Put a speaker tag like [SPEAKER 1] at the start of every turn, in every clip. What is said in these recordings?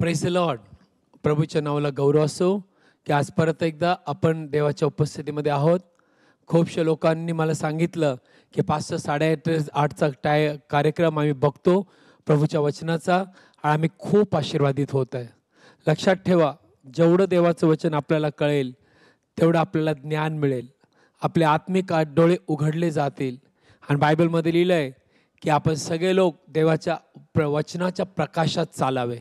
[SPEAKER 1] press Lord प्रभूच्या नावाला गौरव असो की आज परत एकदा आपण देवाच्या उपस्थितीमध्ये आहोत खूपशा लोकांनी मला सांगितलं की पाच पाचशे साडेआठ आठचा टाय कार्यक्रम आम्ही बघतो प्रभूच्या वचनाचा आणि आम्ही खूप आशीर्वादित होत आहे लक्षात ठेवा जेवढं देवाचं वचन आपल्याला कळेल तेवढं आपल्याला ज्ञान मिळेल आपले आत्मिक डोळे उघडले जातील आणि बायबलमध्ये लिहिलं आहे की आपण सगळे लोक देवाच्या प्र वचनाच्या प्रकाशात चालावे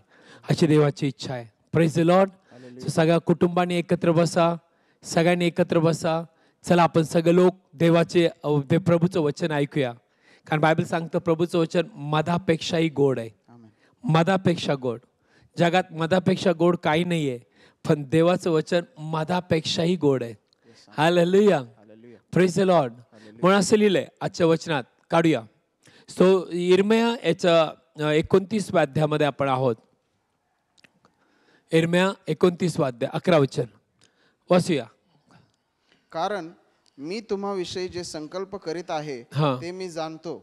[SPEAKER 1] अशी देवाची इच्छा आहे प्रेज द लॉर्ड सगळ्या कुटुंबाने एकत्र बसा सगळ्यांनी एकत्र बसा चला आपण सगळे लोक देवाचे प्रभूचं वचन ऐकूया कारण बायबल सांगतं प्रभूचं वचन मधापेक्षाही गोड आहे मधापेक्षा गोड जगात मधापेक्षा गोड काही नाही आहे पण देवाचं वचन मधापेक्षाही गोड आहे हा ललुया द लॉर्ड म्हणून असं लिहिलंय आजच्या वचनात काढूया सो इरमया याच्या एकोणतीस अध्यामध्ये आपण आहोत एरम्या एकोणतीस वाद्य अकरा वचन वाचूया
[SPEAKER 2] कारण मी तुम्हाविषयी जे संकल्प करीत आहे ते मी जाणतो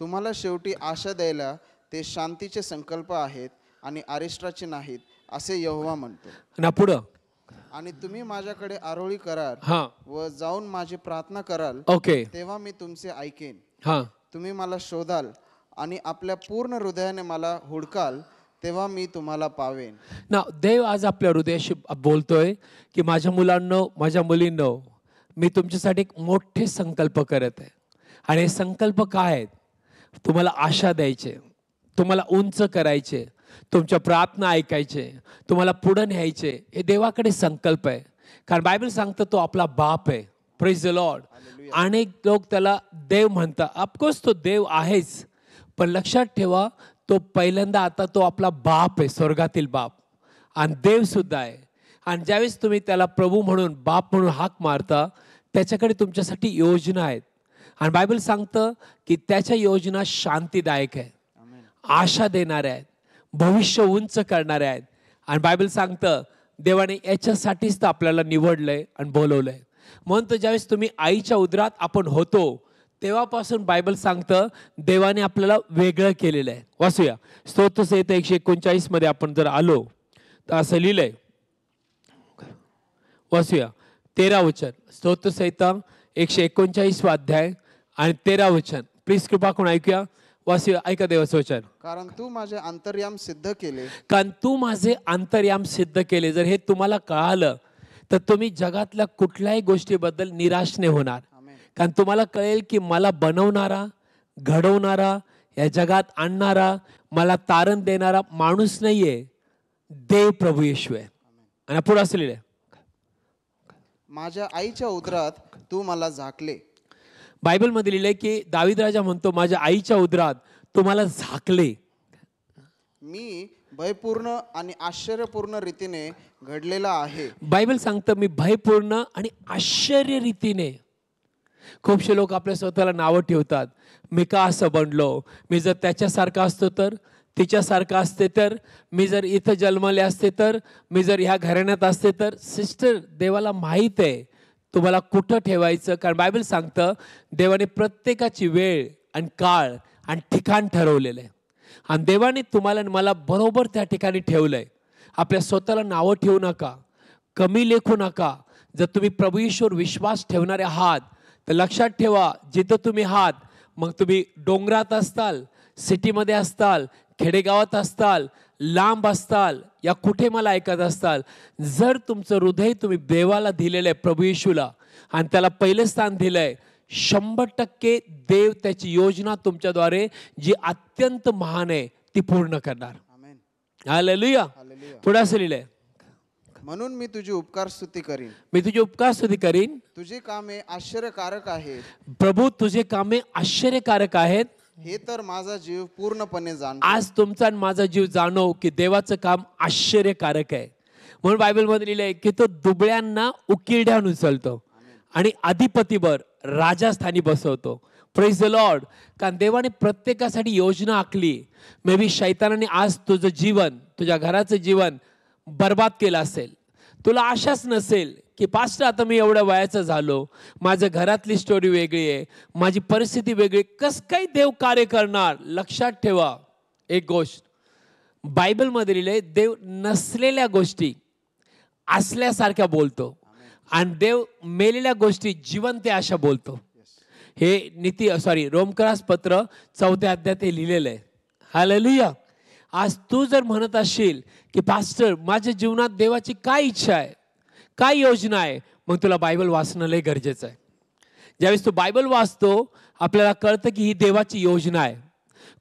[SPEAKER 2] तुम्हाला शेवटी आशा द्यायला ते शांतीचे संकल्प आहेत आणि अरिष्टाचे नाहीत असे यहोवा म्हणतो ना पुढं आणि तुम्ही माझ्याकडे आरोळी कराल व जाऊन माझी प्रार्थना कराल ओके तेव्हा मी तुमचे ऐकेन तुम्ही मला शोधाल आणि आपल्या पूर्ण हृदयाने मला हुडकाल तेव्हा मी तुम्हाला पावेन
[SPEAKER 1] ना देव आज आपल्या हृदयाशी बोलतोय की माझ्या मुलांनो माझ्या मुलींनो मी तुमच्यासाठी एक मोठे संकल्प करत आहे आणि हे संकल्प काय आहेत तुम्हाला आशा द्यायचे तुम्हाला उंच करायचे तुमच्या प्रार्थना ऐकायचे तुम्हाला पुढं न्यायचे हे देवाकडे संकल्प आहे कारण बायबल सांगतं तो आपला बाप आहे प्रेज द लॉर्ड अनेक लोक त्याला देव म्हणतात अफकोर्स तो देव आहेच पण लक्षात ठेवा तो पहिल्यांदा आता तो आपला बाप आहे स्वर्गातील बाप आणि देवसुद्धा आहे आणि ज्यावेळेस तुम्ही त्याला प्रभू म्हणून बाप म्हणून हाक मारता त्याच्याकडे तुमच्यासाठी योजना आहेत आणि बायबल सांगतं की त्याच्या योजना शांतीदायक आहेत आशा देणाऱ्या आहेत भविष्य उंच करणाऱ्या आहेत आणि बायबल सांगतं देवाने याच्यासाठीच तर आपल्याला निवडलंय आणि बोलवलंय म्हणून तर ज्यावेळेस तुम्ही आईच्या उदरात आपण होतो तेव्हापासून बायबल सांगतं देवाने आपल्याला वेगळं केलेलं आहे वाचूया स्तोत्रसहित एकशे एकोणचाळीसमध्ये आपण जर आलो तर असं लिहिलंय आहे वाचूया तेरा वचन स्तोत्रसहिता एकशे एकोणचाळीस अध्याय आणि तेरा वचन प्लीज कृपा कोण ऐकूया वासूया ऐका देवाचं वचन
[SPEAKER 2] कारण तू माझे अंतर्याम सिद्ध केले
[SPEAKER 1] कारण तू माझे अंतर्याम सिद्ध केले जर हे तुम्हाला कळालं तर तुम्ही जगातल्या कुठल्याही गोष्टीबद्दल निराश नाही होणार कारण तुम्हाला कळेल की मला बनवणारा घडवणारा या जगात आणणारा मला तारण देणारा माणूस नाहीये देव प्रभू येशू आहे आणि पुढे असलेले
[SPEAKER 2] माझ्या आईच्या उदरात तू मला झाकले
[SPEAKER 1] बायबलमध्ये लिहिले की दावीद राजा म्हणतो माझ्या आईच्या उदरात तुम्हाला झाकले
[SPEAKER 2] मी भयपूर्ण आणि आश्चर्यपूर्ण रीतीने घडलेला आहे
[SPEAKER 1] बायबल सांगतं मी भयपूर्ण आणि आश्चर्य रीतीने खूपसे लोक आपल्या स्वतःला नावं ठेवतात मी का असं बनलो मी जर त्याच्यासारखा असतो तर तिच्यासारखं असते तर मी जर इथं जन्मले असते तर मी जर ह्या घराण्यात असते तर सिस्टर देवाला माहीत आहे तुम्हाला कुठं ठेवायचं कारण बायबल सांगतं देवाने प्रत्येकाची वेळ आणि काळ आणि ठिकाण ठरवलेलं आहे आणि देवाने तुम्हाला मला बरोबर त्या ठिकाणी ठेवलं आहे आपल्या स्वतःला नावं ठेवू नका कमी लेखू नका जर तुम्ही प्रभू विश्वास ठेवणारे आहात तर लक्षात ठेवा जिथं तुम्ही आहात मग तुम्ही डोंगरात असताल सिटीमध्ये असताल खेडेगावात असताल लांब असताल या कुठे मला ऐकत असताल जर तुमचं हृदय तुम्ही देवाला दिलेलं आहे प्रभू येशूला आणि त्याला पहिलं स्थान दिलं आहे शंभर टक्के देव त्याची योजना तुमच्याद्वारे जी अत्यंत महान आहे ती पूर्ण करणार आलं लुया पुढे असं लिहिलंय
[SPEAKER 2] म्हणून मी तुझी उपकार स्तुती करीन
[SPEAKER 1] मी तुझी उपकार स्तुती करीन
[SPEAKER 2] तुझी कामे आश्चर्यकारक आहे
[SPEAKER 1] प्रभू तुझे कामे आश्चर्यकारक आहेत
[SPEAKER 2] हे तर माझा जीव पूर्णपणे जाण
[SPEAKER 1] आज तुमचा आणि माझा जीव जाणव की देवाचं काम आश्चर्यकारक आहे म्हणून बायबलमध्ये लिहिलंय की तो दुबळ्यांना उकिरड्यान उचलतो आणि अधिपतीवर राजास्थानी बसवतो प्रेज द लॉर्ड कारण देवाने प्रत्येकासाठी योजना आखली मे बी शैतानाने आज तुझं जीवन तुझ्या घराचं जीवन बर्बाद केला असेल तुला आशाच नसेल की पास्ट आता मी एवढ्या वयाचं झालो माझ्या घरातली स्टोरी वेगळी आहे माझी परिस्थिती वेगळी कस काही देव कार्य करणार लक्षात ठेवा एक गोष्ट बायबलमध्ये लिहिले देव नसलेल्या गोष्टी असल्यासारख्या बोलतो आणि देव मेलेल्या गोष्टी जिवंत अशा बोलतो हे नीती सॉरी रोमक्रास पत्र चौथ्या अध्यात हे लिहिलेलं आहे हालेलुया आज तू जर म्हणत असशील की पास्टर माझ्या जीवनात देवाची काय इच्छा आहे काय योजना आहे मग तुला बायबल वाचणं लय गरजेचं आहे ज्यावेळेस तू बायबल वाचतो आपल्याला कळतं की ही देवाची योजना आहे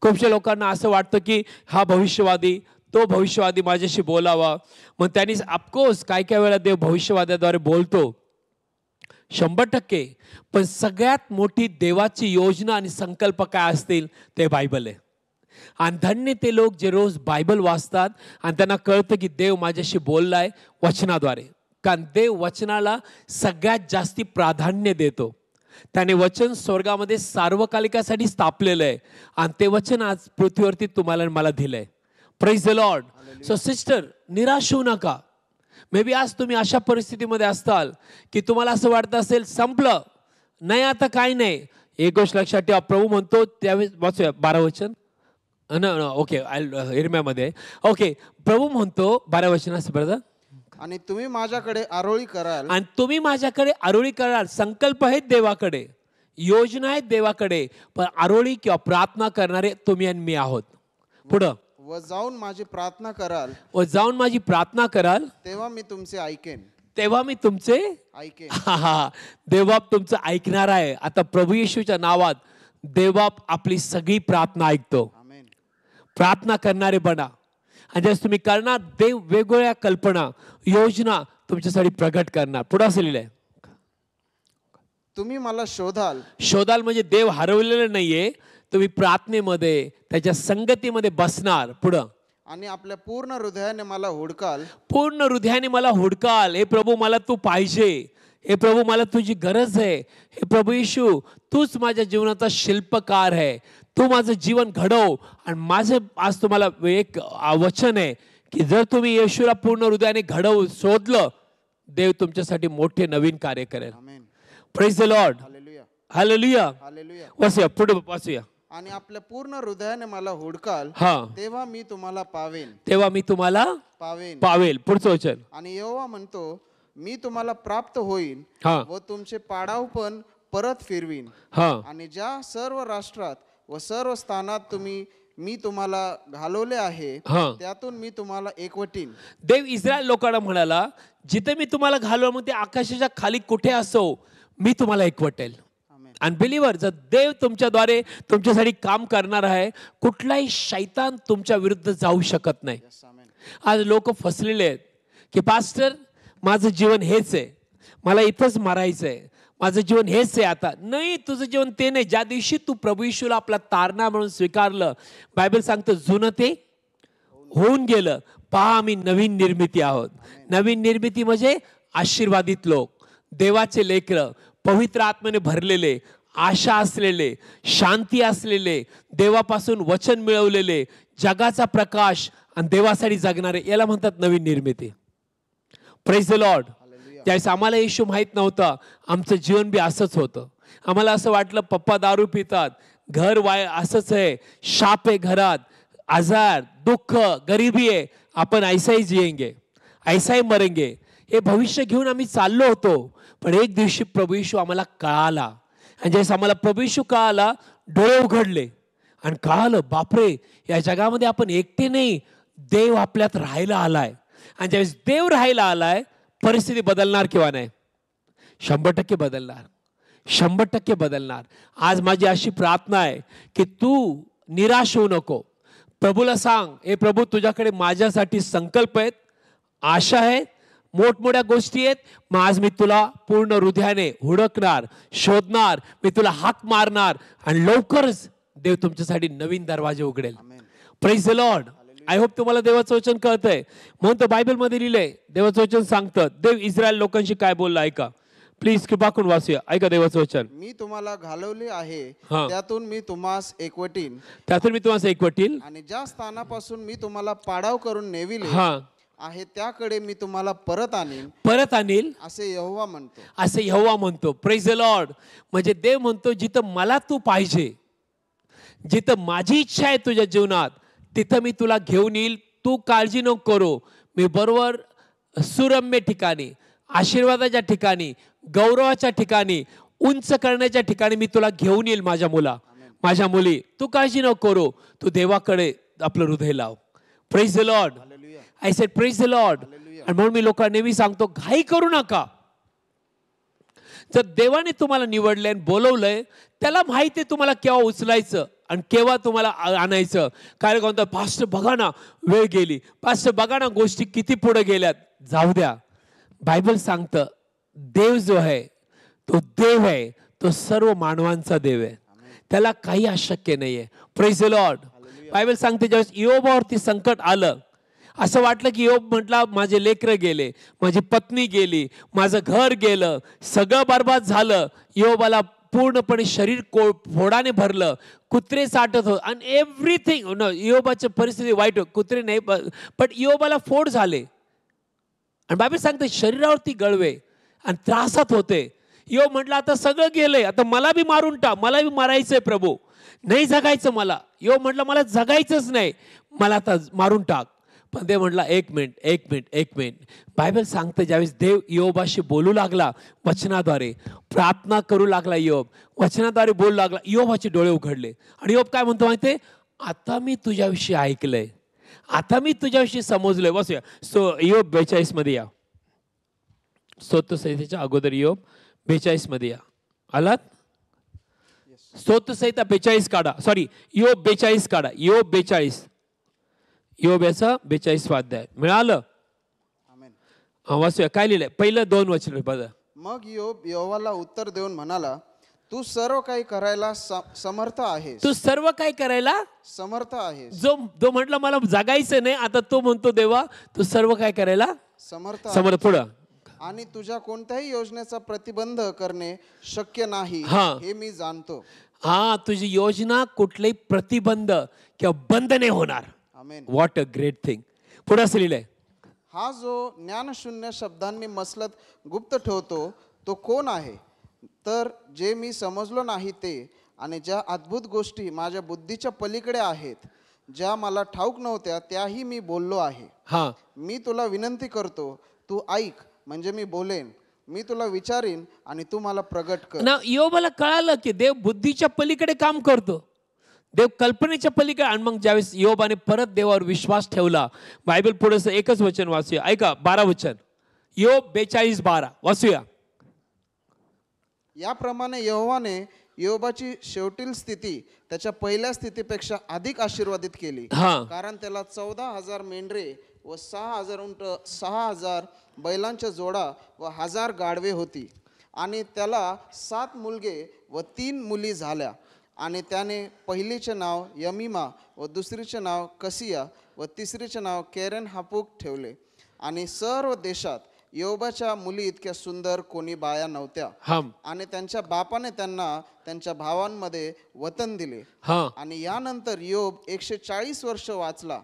[SPEAKER 1] खूपशा लोकांना असं वाटतं की हा भविष्यवादी तो भविष्यवादी माझ्याशी बोलावा मग त्यांनी अफकोर्स काय काय वेळा देव भविष्यवाद्याद्वारे बोलतो शंभर टक्के पण सगळ्यात मोठी देवाची योजना आणि संकल्प काय असतील ते बायबल आहे आणि धन्य ते लोक जे रोज बायबल वाचतात आणि त्यांना कळतं की देव माझ्याशी बोललाय वचनाद्वारे कारण देव वचनाला सगळ्यात जास्ती प्राधान्य देतो त्याने वचन स्वर्गामध्ये सार्वकालिकासाठी स्थापलेलं आहे आणि ते वचन आज पृथ्वीवरती तुम्हाला मला दिलंय praise the Lord so sister निराश होऊ नका मे बी आज तुम्ही अशा परिस्थितीमध्ये असताल की तुम्हाला असं वाटत असेल संपलं नाही आता काय नाही एक गोष्ट लक्षात ठेवा प्रभू म्हणतो त्यावेळेस वाचूया बारा वचन ओके हिरम्यामध्ये ओके प्रभू म्हणतो बारा वचनास ब्रदर
[SPEAKER 2] आणि तुम्ही माझ्याकडे आरोळी कराल
[SPEAKER 1] आणि तुम्ही माझ्याकडे आरोळी कराल संकल्प आहेत देवाकडे योजना आहेत देवाकडे पण आरोळी किंवा प्रार्थना करणारे तुम्ही आणि मी आहोत पुढं
[SPEAKER 2] व जाऊन माझी प्रार्थना कराल
[SPEAKER 1] व जाऊन माझी प्रार्थना कराल
[SPEAKER 2] तेव्हा मी तुमचे ऐकेन
[SPEAKER 1] तेव्हा मी तुमचे ऐकेन हा हा देवबाप तुमचं ऐकणार आहे आता प्रभू येशूच्या नावात देवाप आपली सगळी प्रार्थना ऐकतो प्रार्थना करणारे बना आणि ज्यास तुम्ही करणार देव वेगवेगळ्या कल्पना योजना तुमच्यासाठी प्रगट करणार पुढं असं लिहिलंय
[SPEAKER 2] तुम्ही मला शोधाल
[SPEAKER 1] शोधाल म्हणजे देव हरवलेलं नाहीये तुम्ही प्रार्थनेमध्ये त्याच्या संगतीमध्ये बसणार पुढं
[SPEAKER 2] आणि आपल्या पूर्ण हृदयाने मला हुडकाल
[SPEAKER 1] पूर्ण हृदयाने मला हुडकाल हे प्रभू मला तू पाहिजे हे प्रभू मला तुझी गरज आहे हे प्रभू येशू तूच माझ्या जीवनाचा शिल्पकार आहे तू माझं जीवन घडव आणि माझे आज तुम्हाला एक वचन आहे की जर तुम्ही येशूला पूर्ण हृदयाने घडव शोधलं देव तुमच्यासाठी मोठे नवीन कार्य करेल प्रेज द लॉर्ड
[SPEAKER 2] हालेलुया वसूया पुढे वाचूया आणि आपल्या पूर्ण हृदयाने मला हुडकाल हा तेव्हा मी तुम्हाला पावेल
[SPEAKER 1] तेव्हा मी तुम्हाला
[SPEAKER 2] पावेल पावेल पुढचं वचन आणि येवा म्हणतो मी तुम्हाला प्राप्त होईल व तुमचे पाडाव पण परत फिरवीन हा आणि ज्या सर्व राष्ट्रात व सर्व स्थानात तुम्ही मी तुम्हाला घालवले आहे त्यातून मी तुम्हाला एकवटीन
[SPEAKER 1] देव इस्रायल लोकांना म्हणाला जिथे मी तुम्हाला घालव मग ते आकाशाच्या खाली कुठे असो मी तुम्हाला एकवटेल अँड आणि बिलिव्हर जर देव तुमच्याद्वारे तुमच्यासाठी काम करणार आहे कुठलाही शैतान तुमच्या विरुद्ध जाऊ शकत नाही आज लोक फसलेले आहेत की पास्टर माझं जीवन हेच आहे मला इथंच मारायचं आहे माझं जीवन हेच आहे आता नाही तुझं जीवन ते नाही ज्या दिवशी तू प्रभू येशूला आपला तारणा म्हणून स्वीकारलं बायबल सांगतं जुनं ते होऊन गेलं पहा आम्ही नवीन निर्मिती आहोत नवीन निर्मिती म्हणजे आशीर्वादित लोक देवाचे लेकर पवित्र आत्मेने भरलेले आशा असलेले शांती असलेले देवापासून वचन मिळवलेले जगाचा प्रकाश आणि देवासाठी जगणारे याला म्हणतात नवीन निर्मिती प्रेज द लॉर्ड त्यावेळेस आम्हाला इश्यू माहीत नव्हता आमचं जीवन बी असंच होतं आम्हाला असं वाटलं पप्पा दारू पितात घर वाय असंच आहे शाप आहे घरात आजार दुःख गरिबी आहे आपण ऐसाही जियेंगे ऐसाही मरेंगे हे भविष्य घेऊन आम्ही चाललो होतो पण एक दिवशी प्रभू आम्हाला कळाला आणि ज्यावेळेस आम्हाला प्रभू कळाला डोळे उघडले आणि कळालं बापरे या जगामध्ये आपण एकटे नाही देव आपल्यात राहायला आलाय आणि ज्यावेळेस देव राहायला आलाय परिस्थिती बदलणार किंवा नाही शंभर टक्के बदलणार शंभर टक्के बदलणार आज माझी अशी प्रार्थना आहे की तू निराश होऊ नको प्रभूला सांग हे प्रभू तुझ्याकडे माझ्यासाठी संकल्प आहेत आशा आहेत मोठमोठ्या गोष्टी आहेत मग आज मी तुला पूर्ण हृदयाने हुडकणार शोधणार मी तुला हाक मारणार आणि लवकरच देव तुमच्यासाठी नवीन दरवाजे उघडेल praise the Lord I hope तुम्हाला देवाचं वचन कळतंय म्हणून तर बायबलमध्ये लिहिलंय देवाचं वचन सांगतं देव इस्रायल लोकांशी काय बोलला ऐका प्लीज कृपा करून वाचूया ऐका देवाचं वचन
[SPEAKER 2] मी तुम्हाला घालवले आहे त्यातून मी तुम्हाला एकवटीन
[SPEAKER 1] त्यातून मी तुम्हाला एकवटील
[SPEAKER 2] आणि ज्या स्थानापासून मी तुम्हाला पाडाव करून नेविले हा आहे त्याकडे मी तुम्हाला परत आणेल परत आणील असे यहोवा म्हणतो असे
[SPEAKER 1] यहोवा म्हणतो प्रेज द लॉर्ड म्हणजे देव म्हणतो जिथं मला तू पाहिजे जिथं माझी इच्छा आहे तुझ्या जीवनात तिथं मी तुला घेऊन येईल तू काळजी न करू मी बरोबर सुरम्य ठिकाणी आशीर्वादाच्या ठिकाणी गौरवाच्या ठिकाणी उंच करण्याच्या ठिकाणी मी तुला घेऊन येईल माझ्या मुला माझ्या मुली तू काळजी न करू तू देवाकडे आपलं हृदय लाव praise the Lord I said praise the Lord आणि म्हणून मी लोकांना नेहमी सांगतो घाई करू नका जर देवाने तुम्हाला निवडलंय बोलवलंय त्याला माहिती आहे तुम्हाला केव्हा उचलायचं आणि केव्हा तुम्हाला आणायचं काय कोणतं पास्ट बघा ना वेळ गेली पास्ट बघा ना गोष्टी किती पुढे गेल्यात जाऊ द्या बायबल सांगतं देव जो आहे तो देव आहे तो सर्व मानवांचा देव आहे त्याला काही अशक्य नाही आहे प्रेज लॉर्ड बायबल सांगते ज्यावेळेस योबावरती संकट आलं असं वाटलं की योग म्हटला माझे लेकरं गेले माझी पत्नी गेली माझं घर गेलं सगळं बर्बाद झालं योबाला पूर्णपणे शरीर को फोडाने भरलं कुत्रे साठत होत आणि एव्हरीथिंग न इयोबाची परिस्थिती वाईट हो कुत्रे नाही पण इयोबाला फोड झाले आणि बाबी सांगते शरीरावरती गळवे आणि त्रासात होते यो म्हटलं आता सगळं गेलंय आता मला बी मारून टा मला बी मारायचंय प्रभू नाही जगायचं मला यो म्हटलं मला जगायचंच नाही मला आता मारून टाक पण देव म्हटला एक मिनिट एक मिनिट एक मिनिट बायबल सांगतं ज्यावेळेस देव योबाशी बोलू लागला वचनाद्वारे प्रार्थना करू लागला योब वचनाद्वारे बोलू लागला योबाचे डोळे उघडले आणि योब काय म्हणतो माहिती आता मी तुझ्याविषयी ऐकलंय आता मी तुझ्याविषयी समजलोय बसूया सो योब बेचाळीसमध्ये या स्तोत्रसंहितेच्या अगोदर योब बेचाळीसमध्ये या आलात संहिता बेचाळीस काढा सॉरी योब बेचाळीस काढा योब बेचाळीस योब्याचा बेचाळीस स्वाध्याय मिळालं वाचूया काय लिहिलंय पहिलं दोन वचन बघा मग
[SPEAKER 2] योब योवाला उत्तर देऊन म्हणाला तू सर्व काही करायला समर्थ आहे
[SPEAKER 1] तू सर्व काही करायला
[SPEAKER 2] समर्थ आहे
[SPEAKER 1] जो जो म्हटलं मला जगायचं नाही आता तो म्हणतो देवा तू सर्व काय करायला
[SPEAKER 2] समर्थ समर्थ पुढं आणि तुझ्या कोणत्याही योजनेचा प्रतिबंध करणे शक्य नाही हा हे मी जाणतो
[SPEAKER 1] हा तुझी योजना कुठलेही प्रतिबंध किंवा बंद नाही होणार वॉट अ ग्रेट थिंग पुढे असं लिहिलंय
[SPEAKER 2] हा जो ज्ञानशून्य शब्दांनी मसलत गुप्त ठेवतो तो कोण आहे तर जे मी समजलो नाही ते आणि ज्या अद्भुत गोष्टी माझ्या बुद्धीच्या पलीकडे आहेत ज्या मला ठाऊक नव्हत्या त्याही मी बोललो आहे हा मी तुला विनंती करतो तू ऐक म्हणजे मी बोलेन मी तुला विचारीन आणि तू मला प्रगट कर
[SPEAKER 1] ना योबाला कळालं की देव बुद्धीच्या पलीकडे काम करतो देव कल्पनेच्या पलीकडे आणि मग ज्यावेळेस योबाने परत देवावर विश्वास ठेवला बायबल पुढेच एकच वचन वाचूया ऐका बारा वचन योब बेचाळीस बारा वाचूया
[SPEAKER 2] याप्रमाणे योवाने योबाची शेवटील स्थिती त्याच्या पहिल्या स्थितीपेक्षा अधिक आशीर्वादित केली कारण त्याला चौदा हजार मेंढरे व सहा हजार उंट सहा हजार बैलांच्या जोडा व हजार गाडवे होती आणि त्याला सात मुलगे व तीन मुली झाल्या आणि त्याने पहिलीचे नाव यमिमा व दुसरीचे नाव कसिया व तिसरीचे नाव केरन हापूक ठेवले आणि सर्व देशात योबाच्या मुली इतक्या सुंदर कोणी बाया नव्हत्या आणि त्यांच्या बापाने त्यांना त्यांच्या भावांमध्ये वतन दिले आणि यानंतर योब एकशे चाळीस वर्ष वाचला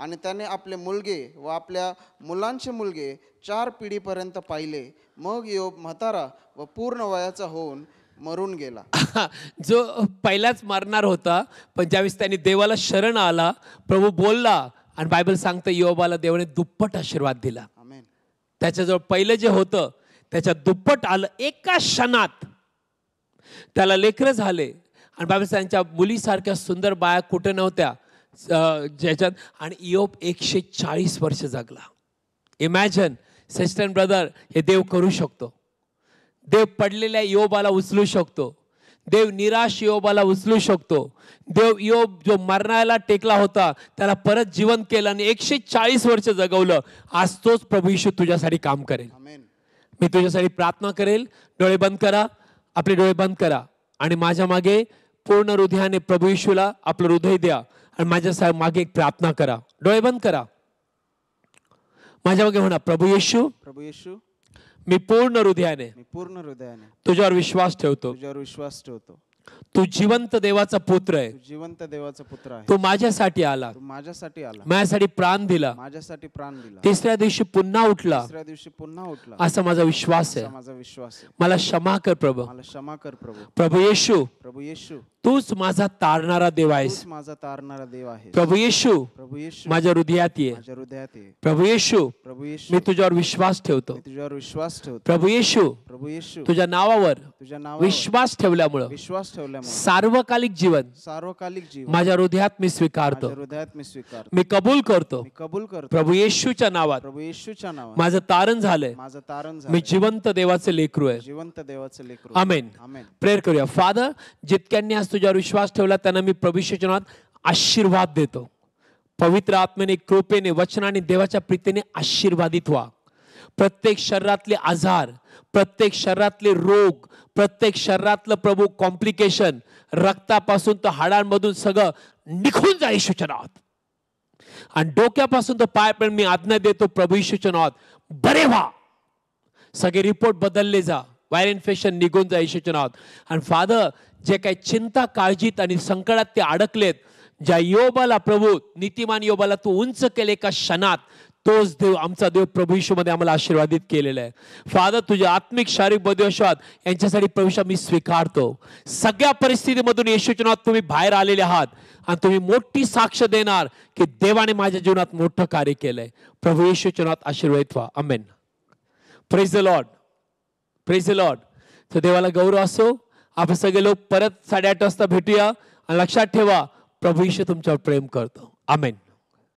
[SPEAKER 2] आणि त्याने आपले मुलगे व आपल्या मुलांचे मुलगे चार पिढीपर्यंत पाहिले मग योब म्हातारा व पूर्ण वयाचा होऊन मरून गेला
[SPEAKER 1] जो पहिलाच मरणार होता पण ज्यावेळेस त्यांनी देवाला शरण आला प्रभू बोलला आणि बायबल सांगतं योबाला देवाने दुप्पट आशीर्वाद दिला त्याच्याजवळ पहिलं जे होतं त्याच्या दुप्पट आलं एका क्षणात त्याला लेकर झाले आणि त्यांच्या मुलीसारख्या सुंदर बाया कुठे नव्हत्या ज्याच्यात आणि इयोप एकशे चाळीस वर्ष जगला इमॅजन सिस्टर ब्रदर हे देव करू शकतो देव पडलेल्या योबाला उचलू शकतो देव निराश योबाला उचलू शकतो देव योब जो मरणाला टेकला होता त्याला परत जीवन केलं आणि एकशे चाळीस वर्ष जगवलं आज तोच प्रभू यशू तुझ्यासाठी काम करेल मी तुझ्यासाठी प्रार्थना करेल डोळे बंद करा आपले डोळे बंद करा आणि माझ्या मागे पूर्ण हृदयाने प्रभू यशूला आपलं हृदय द्या आणि माझ्या मागे एक प्रार्थना करा डोळे बंद करा माझ्या मागे म्हणा प्रभू येशू प्रभू
[SPEAKER 2] येशू मी पूर्ण हृदयाने पूर्ण हृदयाने
[SPEAKER 1] तुझ्यावर विश्वास ठेवतो
[SPEAKER 2] तुझ्यावर विश्वास ठेवतो
[SPEAKER 1] तू जिवंत देवाचा पुत्र आहे
[SPEAKER 2] जिवंत देवाचा पुत्र आहे तू माझ्यासाठी आला तू माझ्यासाठी आला माझ्यासाठी प्राण दिला माझ्यासाठी प्राण दिला तिसऱ्या दिवशी पुन्हा उठला तिसऱ्या दिवशी पुन्हा उठला असा माझा विश्वास आहे माझा विश्वास मला क्षमा कर प्रभू मला क्षमा कर प्रभू प्रभू येशू प्रभू येशू
[SPEAKER 1] तूच माझा तारणारा देव आहेस माझा
[SPEAKER 2] तारणारा देव आहे प्रभू येशू प्रभू येशू माझ्या हृदयात ये माझ्या हृदयात ये प्रभू येशू प्रभू येशू मी तुझ्यावर विश्वास ठेवतो तुझ्यावर विश्वास ठेवतो प्रभू येशू प्रभू येशू तुझ्या नावावर तुझ्या नावावर विश्वास ठेवल्यामुळे विश्वास ठेवल्यामुळे सार्वकालिक जीवन सार्वकालिक जीवन माझ्या हृदयात मी स्वीकारतो हृदयात मी स्वीकारतो मी कबूल करतो मी कबूल करतो प्रभू येशूच्या नावात प्रभू येशूच्या नावात माझं तारण झालंय माझं तारण मी जिवंत देवाचे लेकरू आहे जिवंत देवाचे लेकरू आमेन आमेन प्रेयर करूया
[SPEAKER 1] फादर जितक्यांनी तुझ्यावर विश्वास ठेवला त्यांना मी प्रभूशनात आशीर्वाद देतो पवित्र आत्मेने कृपेने वचनाने देवाच्या प्रीतीने आशीर्वादित व्हा प्रत्येक शरीरातले आजार प्रत्येक शरीरातले रोग प्रत्येक शरीरातलं प्रभू कॉम्प्लिकेशन रक्तापासून तर हाडांमधून सगळं निघून जाई सूचनात आणि डोक्यापासून तर पायपर्यंत मी आज्ञा देतो प्रभू सूचनात बरे व्हा सगळे रिपोर्ट बदलले जा वायर इन्फेक्शन निघून जाई सूचनात आणि फादर जे काही चिंता काळजीत आणि संकटात ते अडकलेत ज्या योबाला प्रभू नीतिमान योबाला तू उंच केले का क्षणात तोच देव आमचा देव प्रभू यशूमध्ये आम्हाला आशीर्वादित केलेला आहे फादर तुझ्या आत्मिक शारीरिक बदवश्वात यांच्यासाठी प्रवेश मी स्वीकारतो सगळ्या परिस्थितीमधून येशूच्या नावात तुम्ही बाहेर आलेले आहात आणि तुम्ही मोठी साक्ष देणार की देवाने माझ्या जीवनात मोठं कार्य केलंय प्रभू येशूच्या नावात आशीर्वादित व्हा amen praise the Lord praise the Lord तर देवाला गौरव असो आपण सगळे लोक परत साडेआठ वाजता भेटूया आणि लक्षात ठेवा प्रभू तुमच्यावर प्रेम करतो आमेन